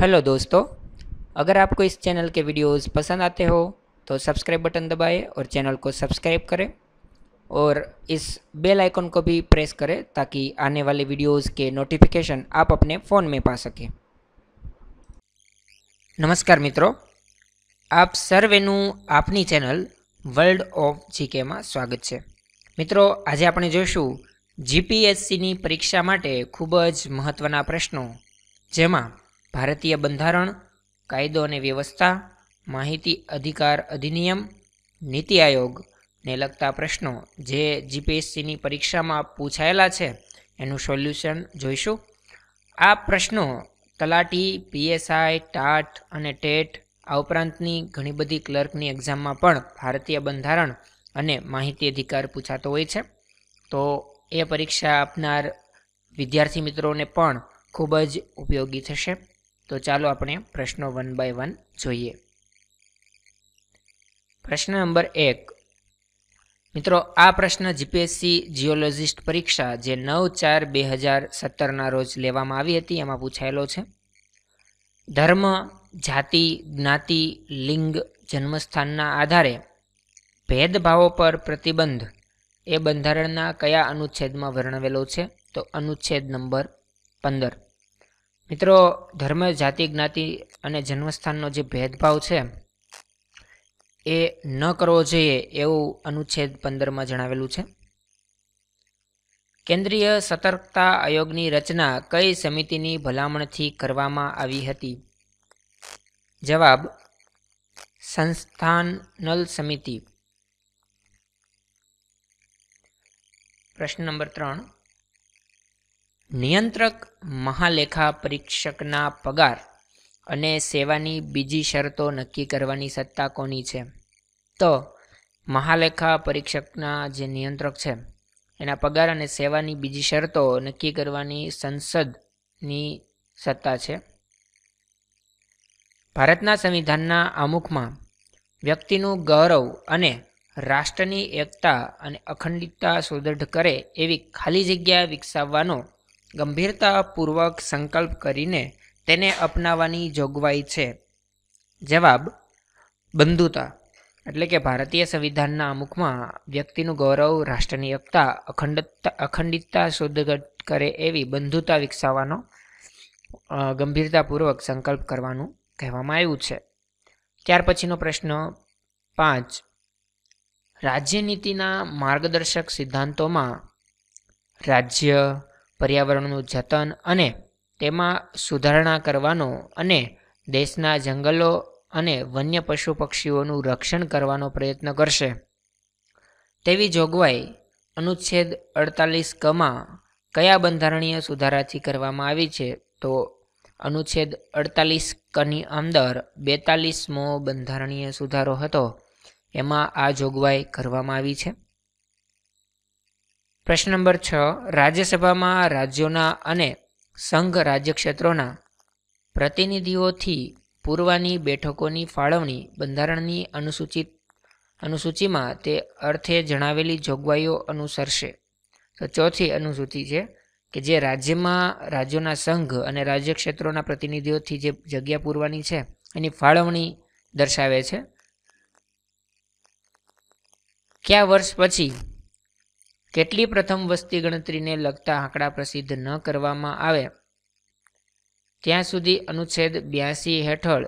hello दोस्तों अगर आपको इस चैनल के वीडियोस पसंद आते हो तो सब्सक्राइब बटन दबाएं और चैनल को सब्सक्राइब करें और इस बेल आइकन को भी प्रेस करें ताकि आने वाले वीडियोस के नोटिफिकेशन आप अपने फ़ोन में पा सकें નમસ્કાર મિત્રો આપ સર્વેનું આપની ચેનલ વર્લ્ડ ઓફ જીકેમાં સ્વાગત છે મિત્રો આજે આપણે જોઈશું જીપીએસસીની પરીક્ષા परीक्षा ખૂબ खूबज महत्वना प्रश्नों જેમાં ભારતીય બંધારણ કાયદો અને વ્યવસ્થા માહિતી અધિકાર અધિનિયમ નીતિ આયોગને લગતા પ્રશ્નો જે જીપીએસસીની પરીક્ષામાં પૂછાયેલા છે એનું સોલ્યુશન જોઈશું આ પ્રશ્નો તલાટી પીએસઆઈ ટાટ અને ટેટ આ ઉપરાંતની ઘણી બધી ક્લર્કની એક્ઝામમાં પણ ભારતીય બંધારણ અને માહિતી અધિકાર પૂછાતો હોય છે તો એ પરીક્ષા આપનાર વિદ્યાર્થી મિત્રોને પણ ખૂબ જ ઉપયોગી થશે તો ચાલો આપણે પ્રશ્નો વન બાય વન જોઈએ પ્રશ્ન નંબર એક મિત્રો આ પ્રશ્ન જીપીએસસી જીઓલોજિસ્ટ પરીક્ષા જે નવ ચાર બે હજાર સત્તરના રોજ લેવામાં આવી હતી એમાં પૂછાયેલો છે ધર્મ જાતિ જ્ઞાતિ લિંગ જન્મસ્થાનના આધારે ભેદભાવો પર પ્રતિબંધ એ બંધારણના કયા અનુચ્છેદમાં વર્ણવેલો છે તો અનુચ્છેદ નંબર પંદર મિત્રો ધર્મ જાતિ જ્ઞાતિ અને જન્મસ્થાનનો જે ભેદભાવ છે એ ન કરવો જોઈએ એવું અનુચ્છેદ પંદરમાં જણાવેલું છે કેન્દ્રીય સતર્કતા આયોગની રચના કઈ સમિતિની ભલામણથી કરવામાં આવી હતી જવાબ સંસ્થાનલ સમિતિ પ્રશ્ન નંબર ત્રણ નિયંત્રક મહાલેખા પરીક્ષકના પગાર અને સેવાની બીજી શરતો નક્કી કરવાની સત્તા કોની છે તો મહાલેખા પરીક્ષકના જે નિયંત્રક છે એના પગાર અને સેવાની બીજી શરતો નક્કી કરવાની સંસદની સત્તા છે ભારતના સંવિધાનના આમુખમાં વ્યક્તિનું ગૌરવ અને રાષ્ટ્રની એકતા અને અખંડિતતા સુદૃઢ કરે એવી ખાલી જગ્યા વિકસાવવાનો ગંભીરતાપૂર્વક સંકલ્પ કરીને તેને અપનાવવાની જોગવાઈ છે જવાબ બંધુતા એટલે કે ભારતીય સંવિધાનના અમુકમાં વ્યક્તિનું ગૌરવ રાષ્ટ્રની એકતા અખંડતા અખંડિતતા શોધગટ કરે એવી બંધુતા વિકસાવવાનો ગંભીરતાપૂર્વક સંકલ્પ કરવાનું કહેવામાં આવ્યું છે ત્યાર પછીનો પ્રશ્ન પાંચ રાજ્યનીતિના માર્ગદર્શક સિદ્ધાંતોમાં રાજ્ય પર્યાવરણનું જતન અને તેમાં સુધારણા કરવાનો અને દેશના જંગલો અને વન્ય પશુ પક્ષીઓનું રક્ષણ કરવાનો પ્રયત્ન કરશે તેવી જોગવાઈ અનુચ્છેદ અડતાલીસ કમાં કયા બંધારણીય સુધારાથી કરવામાં આવી છે તો અનુચ્છેદ અડતાલીસ કની અંદર બેતાલીસમો બંધારણીય સુધારો હતો એમાં આ જોગવાઈ કરવામાં આવી છે પ્રશ્ન નંબર છ રાજ્યસભામાં રાજ્યોના અને સંઘ રાજ્યક્ષેત્રોના પ્રતિનિધિઓથી પૂર્વાની બેઠકોની ફાળવણી બંધારણની અનુસૂચિત અનુસૂચિમાં તે અર્થે જણાવેલી જોગવાઈઓ અનુસરશે તો ચોથી અનુસૂચિ છે કે જે રાજ્યમાં રાજ્યોના સંઘ અને રાજ્ય ક્ષેત્રોના પ્રતિનિધિઓથી જે જગ્યા પૂરવાની છે એની ફાળવણી દર્શાવે છે કયા વર્ષ પછી કેટલી પ્રથમ વસ્તી ગણતરીને લગતા આંકડા પ્રસિદ્ધ ન કરવામાં આવે ત્યાં સુધી અનુચ્છેદ બ્યાસી હેઠળ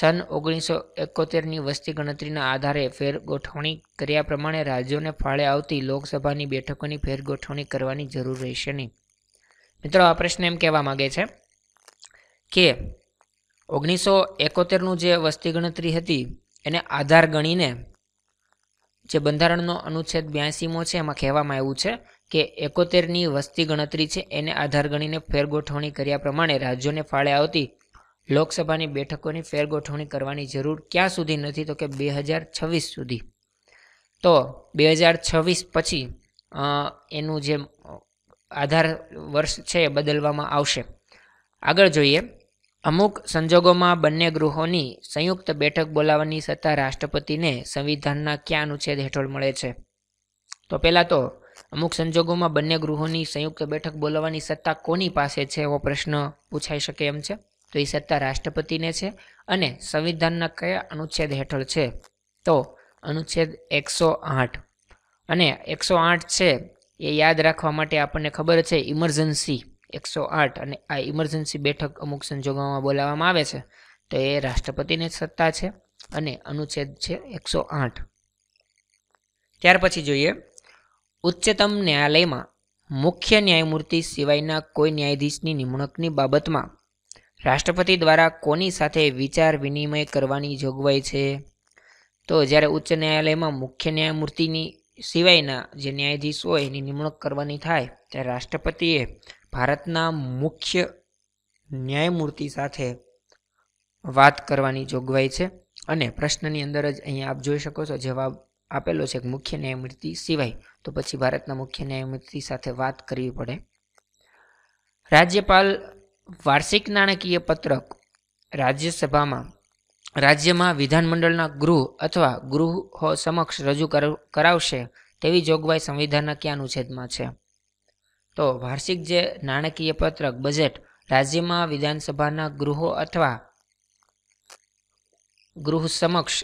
સન ઓગણીસો એકોતેરની વસ્તી ગણતરીના આધારે ફેરગોઠવણી કર્યા પ્રમાણે રાજ્યોને ફાળે આવતી લોકસભાની બેઠકોની ફેરગોઠવણી કરવાની જરૂર રહેશે નહીં મિત્રો આ પ્રશ્ન એમ કહેવા માગે છે કે ઓગણીસો એકોતેરનું જે વસ્તી ગણતરી હતી એને આધાર ગણીને જે બંધારણનો અનુચ્છેદ બ્યાસીમો છે એમાં કહેવામાં આવ્યું છે કે એકોતેરની વસ્તી ગણતરી છે એને આધાર ગણીને ફેરગોઠવણી કર્યા પ્રમાણે રાજ્યોને ફાળે આવતી લોકસભાની બેઠકોની ફેરગોઠવણી કરવાની જરૂર ક્યાં સુધી નથી તો કે બે હજાર છવ્વીસ સુધી તો બે હજાર છવ્વીસ પછી એનું જે આધાર વર્ષ છે એ બદલવામાં આવશે આગળ જોઈએ અમુક સંજોગોમાં બંને ગૃહોની સંયુક્ત બેઠક બોલાવવાની સત્તા રાષ્ટ્રપતિને સંવિધાનના કયા અનુચ્છેદ હેઠળ મળે છે તો પહેલાં તો અમુક સંજોગોમાં બંને ગૃહોની સંયુક્ત બેઠક બોલાવવાની સત્તા કોની પાસે છે એવો પ્રશ્ન પૂછાઈ શકે એમ છે તો એ સત્તા રાષ્ટ્રપતિને છે અને સંવિધાનના કયા અનુચ્છેદ હેઠળ છે તો અનુચ્છેદ એકસો આઠ અને એકસો આઠ છે એ યાદ રાખવા માટે આપણને ખબર છે ઇમરજન્સી એકસો આઠ અને આ ઇમરજન્સી બેઠક અમુક સંજોગોમાં બોલાવવામાં આવે છે તો એ રાષ્ટ્રપતિની સત્તા છે અને અનુચ્છેદ છે એકસો આઠ ત્યાર પછી જોઈએ ઉચ્ચતમ ન્યાયાલયમાં મુખ્ય ન્યાયમૂર્તિ સિવાયના કોઈ ન્યાયાધીશની નિમણૂકની બાબતમાં રાષ્ટ્રપતિ દ્વારા કોની સાથે વિચાર વિનિમય કરવાની જોગવાઈ છે તો જ્યારે ઉચ્ચ ન્યાયાલયમાં મુખ્ય ન્યાયમૂર્તિની સિવાયના જે ન્યાયાધીશ હોય એની નિમણૂક કરવાની થાય ત્યારે રાષ્ટ્રપતિએ ભારતના મુખ્ય ન્યાયમૂર્તિ સાથે વાત કરવાની જોગવાઈ છે અને પ્રશ્નની અંદર જ અહીંયા આપ જોઈ શકો છો જવાબ આપેલો છે કે મુખ્ય ન્યાયમૂર્તિ સિવાય તો પછી ભારતના મુખ્ય ન્યાયમૂર્તિ સાથે વાત કરવી પડે રાજ્યપાલ વાર્ષિક નાણાકીય પત્રક રાજ્યસભામાં રાજ્યમાં વિધાનમંડળના ગૃહ અથવા ગૃહો સમક્ષ રજૂ કરાવશે તેવી જોગવાઈ સંવિધાનના ક્યાં અનુચ્છેદમાં છે તો વાર્ષિક જે નાણાકીય પત્રક બજેટ રાજ્યમાં વિધાનસભાના ગૃહો અથવા ગૃહ સમક્ષ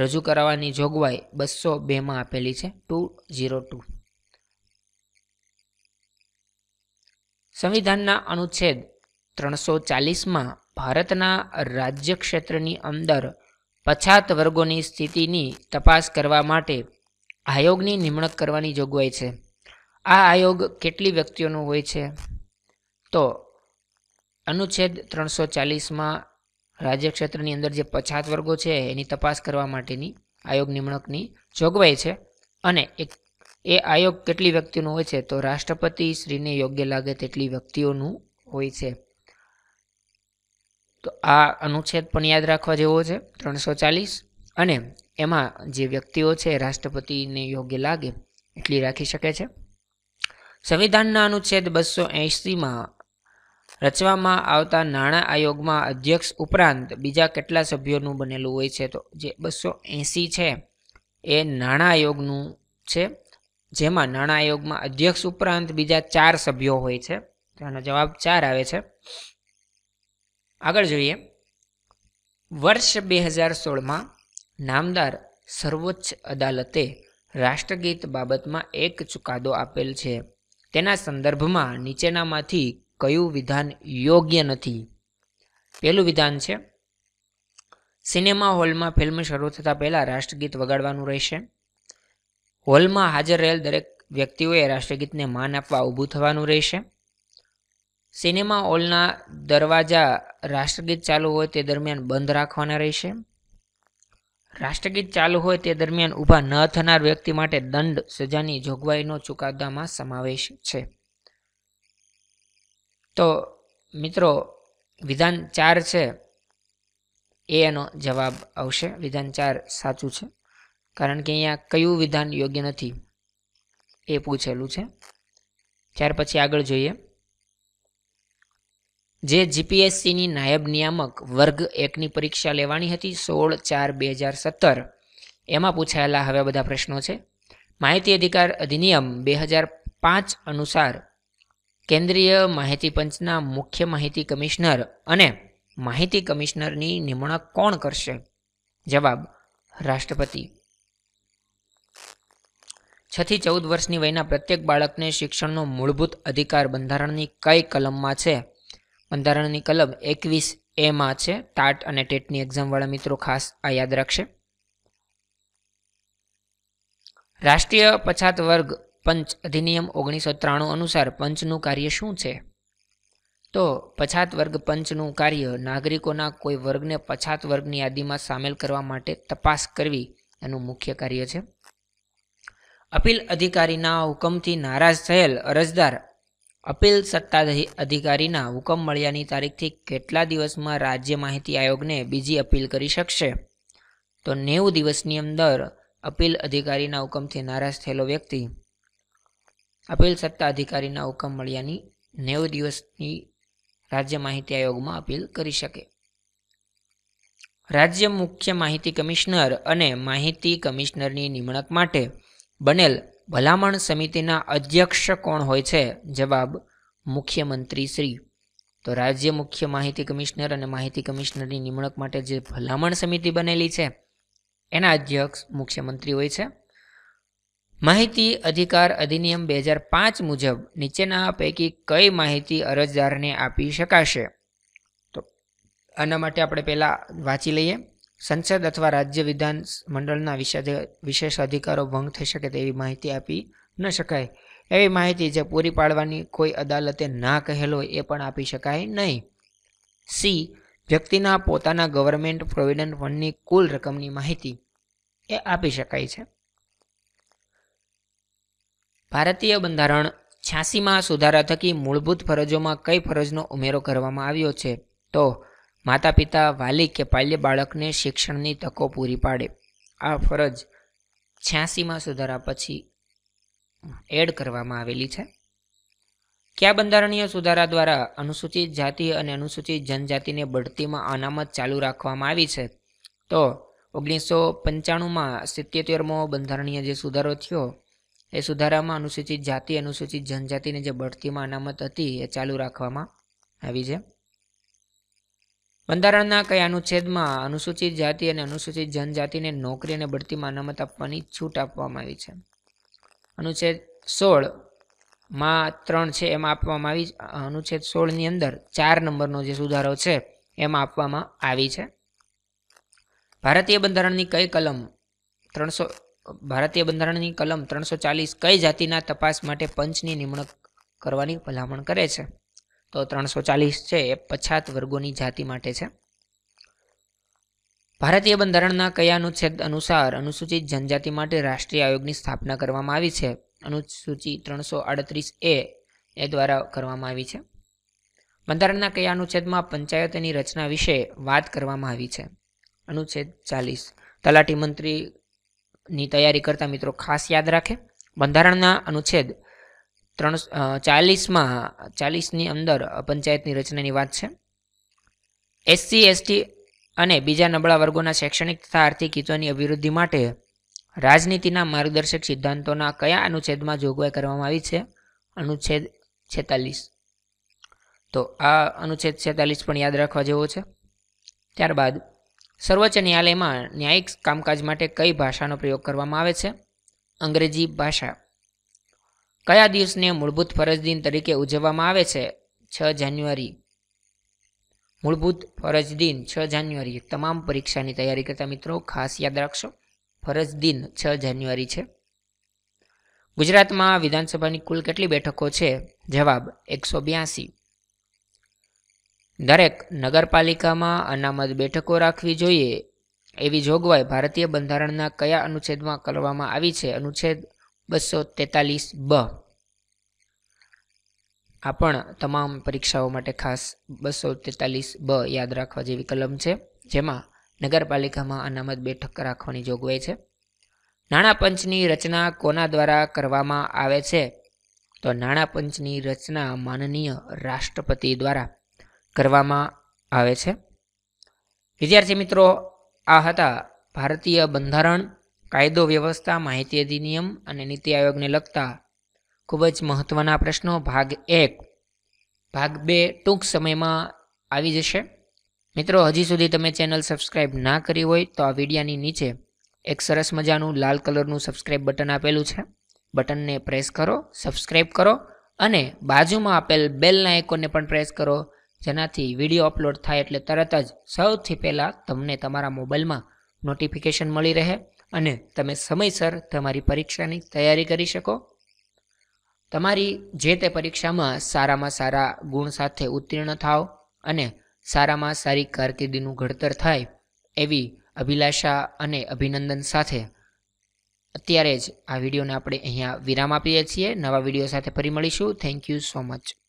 રજૂ કરાવવાની જોગવાઈ બસો બેમાં આપેલી છે ટુ ઝીરો ટુ સંવિધાનના અનુચ્છેદ ત્રણસો ચાલીસમાં ભારતના રાજ્ય ક્ષેત્રની અંદર પછાત વર્ગોની સ્થિતિની તપાસ કરવા માટે આયોગની નિમણૂક કરવાની જોગવાઈ છે આ આયોગ કેટલી વ્યક્તિઓનું હોય છે તો અનુચ્છેદ ત્રણસો ચાલીસમાં રાજ્યક્ષેત્રની અંદર જે પછાત વર્ગો છે એની તપાસ કરવા માટેની આયોગ નિમણૂકની જોગવાઈ છે અને એક એ આયોગ કેટલી વ્યક્તિઓનું હોય છે તો રાષ્ટ્રપતિ શ્રીને યોગ્ય લાગે તેટલી વ્યક્તિઓનું હોય છે તો આ અનુચ્છેદ પણ યાદ રાખવા જેવો છે ત્રણસો ચાલીસ અને એમાં જે વ્યક્તિઓ છે રાષ્ટ્રપતિને યોગ્ય લાગે એટલી રાખી શકે છે સંવિધાનના અનુચ્છેદ બસો એંસીમાં રચવામાં આવતા નાણાં આયોગમાં અધ્યક્ષ ઉપરાંત બીજા કેટલા સભ્યોનું બનેલું હોય છે તો જે બસો એંસી છે એ નાણાં આયોગનું છે જેમાં નાણાં આયોગમાં અધ્યક્ષ ઉપરાંત બીજા ચાર સભ્યો હોય છે તેનો જવાબ ચાર આવે છે આગળ જોઈએ વર્ષ બે હજાર સોળમાં નામદાર સર્વોચ્ચ અદાલતે રાષ્ટ્રગીત બાબતમાં એક ચુકાદો આપેલ છે તેના સંદર્ભમાં નીચેનામાંથી કયું વિધાન યોગ્ય નથી પહેલું વિધાન છે સિનેમા હોલમાં ફિલ્મ શરૂ થતાં પહેલાં રાષ્ટ્રગીત વગાડવાનું રહેશે હોલમાં હાજર રહેલ દરેક વ્યક્તિઓએ રાષ્ટ્રગીતને માન આપવા ઊભું થવાનું રહેશે સિનેમા હોલના દરવાજા રાષ્ટ્રગીત ચાલુ હોય તે દરમિયાન બંધ રાખવાના રહેશે રાષ્ટ્રગીત ચાલુ હોય તે દરમિયાન ઊભા ન થનાર વ્યક્તિ માટે દંડ સજાની જોગવાઈનો ચુકાદામાં સમાવેશ છે તો મિત્રો વિધાન ચાર છે એ એનો જવાબ આવશે વિધાન ચાર સાચું છે કારણ કે અહીંયા કયું વિધાન યોગ્ય નથી એ પૂછેલું છે ત્યાર પછી આગળ જોઈએ જે જીપીએસસીની નાયબ નિયામક વર્ગ એકની પરીક્ષા લેવાની હતી સોળ ચાર બે હજાર સત્તર એમાં પૂછાયેલા હવે બધા પ્રશ્નો છે માહિતી અધિકાર અધિનિયમ બે હજાર પાંચ અનુસાર કેન્દ્રીય માહિતી પંચના મુખ્ય માહિતી કમિશનર અને માહિતી કમિશનરની નિમણૂક કોણ કરશે જવાબ રાષ્ટ્રપતિ છથી ચૌદ વર્ષની વયના પ્રત્યેક બાળકને શિક્ષણનો મૂળભૂત અધિકાર બંધારણની કઈ કલમમાં છે બંધારણની કલમ એકવીસ એમાં છે ટાટ અને ટેટની એક્ઝામવાળા મિત્રો ખાસ આ યાદ રાખશે રાષ્ટ્રીય પછાત વર્ગ પંચ અધિનિયમ ઓગણીસો ત્રાણું અનુસાર પંચનું કાર્ય શું છે તો પછાત વર્ગ પંચનું કાર્ય નાગરિકોના કોઈ વર્ગને પછાત વર્ગની યાદીમાં સામેલ કરવા માટે તપાસ કરવી એનું મુખ્ય કાર્ય છે અપીલ અધિકારીના હુકમથી નારાજ થયેલ અરજદાર અપીલ સત્તાધારી અધિકારીના હુકમ મળ્યાની તારીખથી કેટલા દિવસમાં રાજ્ય માહિતી આયોગને બીજી અપીલ કરી શકશે તો નેવું દિવસની અંદર અપીલ અધિકારીના હુકમથી નારાજ થયેલો વ્યક્તિ અપીલ સત્તા અધિકારીના હુકમ મળ્યાની નેવું દિવસની રાજ્ય માહિતી આયોગમાં અપીલ કરી શકે રાજ્ય મુખ્ય માહિતી કમિશનર અને માહિતી કમિશનરની નિમણક માટે બનેલ ભલામણ સમિતિના અધ્યક્ષ કોણ હોય છે જવાબ મુખ્યમંત્રી શ્રી તો રાજ્ય મુખ્ય માહિતી કમિશનર અને માહિતી કમિશનરની નિમણૂક માટે જે ભલામણ સમિતિ બનેલી છે એના અધ્યક્ષ મુખ્યમંત્રી હોય છે માહિતી અધિકાર અધિનિયમ બે હજાર પાંચ મુજબ નીચેના પૈકી કઈ માહિતી અરજદારને આપી શકાશે તો આના માટે આપણે પહેલાં વાંચી લઈએ સંસદ અથવા રાજ્ય વિધાન મંડળના વિશેષ અધિકારો ભંગ થઈ શકે તેવી માહિતી આપી ન શકાય એવી માહિતી જે પૂરી પાડવાની કોઈ અદાલતે ના કહેલો એ પણ આપી શકાય નહીં સી વ્યક્તિના પોતાના ગવર્મેન્ટ પ્રોવિડન્ટ ફંડની કુલ રકમની માહિતી એ આપી શકાય છે ભારતીય બંધારણ છ્યાસીમાં સુધારા થકી મૂળભૂત ફરજોમાં કઈ ફરજનો ઉમેરો કરવામાં આવ્યો છે તો માતા પિતા વાલી કે પાલ્ય બાળકને શિક્ષણની તકો પૂરી પાડે આ ફરજ છ્યાસીમાં સુધારા પછી એડ કરવામાં આવેલી છે કયા બંધારણીય સુધારા દ્વારા અનુસૂચિત જાતિ અને અનુસૂચિત જનજાતિને બઢતીમાં અનામત ચાલુ રાખવામાં આવી છે તો ઓગણીસો પંચાણુંમાં સિત્યોતેરમો બંધારણીય જે સુધારો થયો એ સુધારામાં અનુસૂચિત જાતિ અનુસૂચિત જનજાતિને જે બઢતીમાં અનામત હતી એ ચાલુ રાખવામાં આવી છે બંધારણના કયા અનુચ્છેદમાં અનુસૂચિત જાતિ અને અનુસૂચિત જનજાતિને નોકરી અને બઢતીમાં અનામત આપવાની છૂટ આપવામાં આવી છે અનુચ્છેદ સોળ માં ત્રણ છે એમાં આપવામાં આવી અનુચ્છેદ સોળની અંદર ચાર નંબરનો જે સુધારો છે એમાં આપવામાં આવી છે ભારતીય બંધારણની કઈ કલમ ત્રણસો ભારતીય બંધારણની કલમ ત્રણસો ચાલીસ કઈ જાતિના તપાસ માટે પંચની નિમણૂક કરવાની ભલામણ કરે છે તો ત્રણસો ચાલીસ છે એ પછાત વર્ગોની જાતિ માટે છે ભારતીય બંધારણના કયા અનુચ્છેદ અનુસાર અનુસૂચિત જનજાતિ માટે રાષ્ટ્રીય આયોગની સ્થાપના કરવામાં આવી છે અનુસૂચિ ત્રણસો આડત્રીસ એ એ દ્વારા કરવામાં આવી છે બંધારણના કયા અનુચ્છેદમાં પંચાયતની રચના વિશે વાત કરવામાં આવી છે અનુચ્છેદ ચાલીસ તલાટી મંત્રીની તૈયારી કરતા મિત્રો ખાસ યાદ રાખે બંધારણના અનુચ્છેદ ત્રણ ચાલીસમાં ચાલીસની અંદર પંચાયતની રચનાની વાત છે એસસી એસટી અને બીજા નબળા વર્ગોના શૈક્ષણિક તથા આર્થિક હિતોની અભિવૃદ્ધિ માટે રાજનીતિના માર્ગદર્શક સિદ્ધાંતોના કયા અનુચ્છેદમાં જોગવાઈ કરવામાં આવી છે અનુચ્છેદ છેતાલીસ તો આ અનુચ્છેદ છેતાલીસ પણ યાદ રાખવા જેવો છે ત્યારબાદ સર્વોચ્ચ ન્યાયાલયમાં ન્યાયિક કામકાજ માટે કઈ ભાષાનો પ્રયોગ કરવામાં આવે છે અંગ્રેજી ભાષા કયા દિવસને મૂળભૂત ફરજ દિન તરીકે ઉજવવામાં આવે છે છ જાન્યુઆરી મૂળભૂત ફરજ દિન છ જાન્યુઆરી તમામ પરીક્ષાની તૈયારી કરતા મિત્રો ખાસ યાદ રાખશો ફરજ દિન છ જાન્યુઆરી છે ગુજરાતમાં વિધાનસભાની કુલ કેટલી બેઠકો છે જવાબ એકસો બ્યાસી દરેક નગરપાલિકામાં અનામત બેઠકો રાખવી જોઈએ એવી જોગવાઈ ભારતીય બંધારણના કયા અનુચ્છેદમાં કરવામાં આવી છે અનુચ્છેદ બસો તેતાલીસ બ આ પણ તમામ પરીક્ષાઓ માટે ખાસ બસો તેતાલીસ બ યાદ રાખવા જેવી કલમ છે જેમાં નગરપાલિકામાં અનામત બેઠક રાખવાની જોગવાઈ છે નાણાં પંચની રચના કોના દ્વારા કરવામાં આવે છે તો નાણાં પંચની રચના માનનીય રાષ્ટ્રપતિ દ્વારા કરવામાં આવે છે વિદ્યાર્થી મિત્રો આ હતા ભારતીય બંધારણ કાયદો વ્યવસ્થા માહિતી અધિનિયમ અને નીતિ આયોગને લગતા ખૂબ જ મહત્ત્વના પ્રશ્નો ભાગ એક ભાગ બે ટૂંક સમયમાં આવી જશે મિત્રો હજી સુધી તમે ચેનલ સબસ્ક્રાઈબ ના કરી હોય તો આ વિડીયાની નીચે એક સરસ મજાનું લાલ કલરનું સબસ્ક્રાઈબ બટન આપેલું છે બટનને પ્રેસ કરો સબસ્ક્રાઈબ કરો અને બાજુમાં આપેલ બેલના આઇકોનને પણ પ્રેસ કરો જેનાથી વિડીયો અપલોડ થાય એટલે તરત જ સૌથી પહેલાં તમને તમારા મોબાઈલમાં નોટિફિકેશન મળી રહે અને તમે સમયસર તમારી પરીક્ષાની તૈયારી કરી શકો તમારી જે તે પરીક્ષામાં સારામાં સારા ગુણ સાથે ઉત્તીર્ણ થાઓ અને સારામાં સારી કારકિર્દીનું ઘડતર થાય એવી અભિલાષા અને અભિનંદન સાથે અત્યારે જ આ વિડીયોને આપણે અહીંયા વિરામ આપીએ છીએ નવા વિડીયો સાથે ફરી મળીશું થેન્ક યુ સો મચ